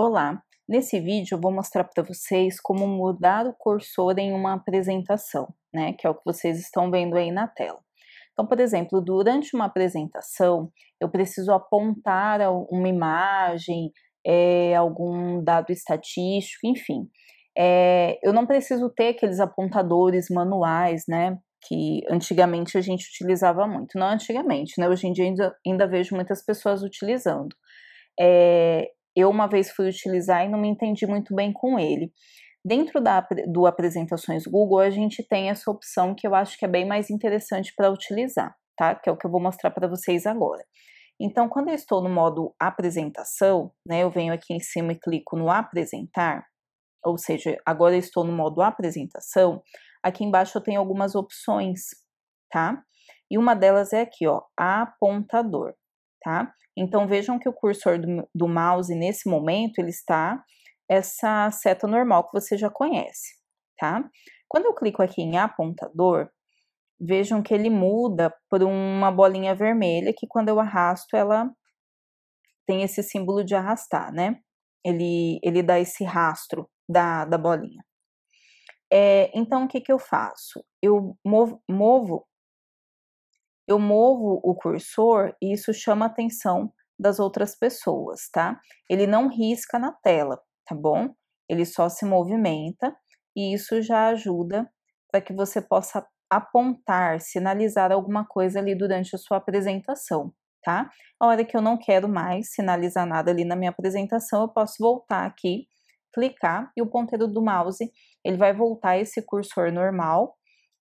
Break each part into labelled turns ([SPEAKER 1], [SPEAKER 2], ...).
[SPEAKER 1] Olá! Nesse vídeo eu vou mostrar para vocês como mudar o cursor em uma apresentação, né? Que é o que vocês estão vendo aí na tela. Então, por exemplo, durante uma apresentação, eu preciso apontar uma imagem, é, algum dado estatístico, enfim. É, eu não preciso ter aqueles apontadores manuais, né? Que antigamente a gente utilizava muito. Não antigamente, né? Hoje em dia ainda, ainda vejo muitas pessoas utilizando. É, eu uma vez fui utilizar e não me entendi muito bem com ele. Dentro da, do Apresentações Google, a gente tem essa opção que eu acho que é bem mais interessante para utilizar, tá? Que é o que eu vou mostrar para vocês agora. Então, quando eu estou no modo apresentação, né, eu venho aqui em cima e clico no apresentar, ou seja, agora eu estou no modo apresentação, aqui embaixo eu tenho algumas opções, tá? E uma delas é aqui, ó, apontador tá? Então vejam que o cursor do, do mouse nesse momento ele está essa seta normal que você já conhece, tá? Quando eu clico aqui em apontador, vejam que ele muda por uma bolinha vermelha que quando eu arrasto ela tem esse símbolo de arrastar, né? Ele, ele dá esse rastro da, da bolinha. É, então, o que, que eu faço? Eu movo, movo eu movo o cursor e isso chama a atenção das outras pessoas, tá? Ele não risca na tela, tá bom? Ele só se movimenta e isso já ajuda para que você possa apontar, sinalizar alguma coisa ali durante a sua apresentação, tá? A hora que eu não quero mais sinalizar nada ali na minha apresentação, eu posso voltar aqui, clicar e o ponteiro do mouse, ele vai voltar esse cursor normal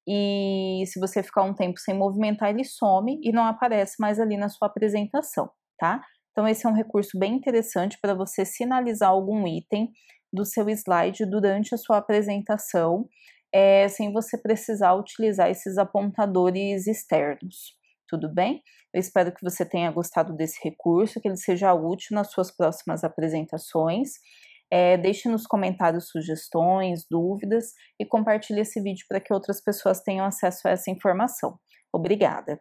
[SPEAKER 1] e se você ficar um tempo sem movimentar, ele some e não aparece mais ali na sua apresentação, tá? Então, esse é um recurso bem interessante para você sinalizar algum item do seu slide durante a sua apresentação, é, sem você precisar utilizar esses apontadores externos. Tudo bem? Eu espero que você tenha gostado desse recurso, que ele seja útil nas suas próximas apresentações. É, deixe nos comentários sugestões, dúvidas e compartilhe esse vídeo para que outras pessoas tenham acesso a essa informação. Obrigada!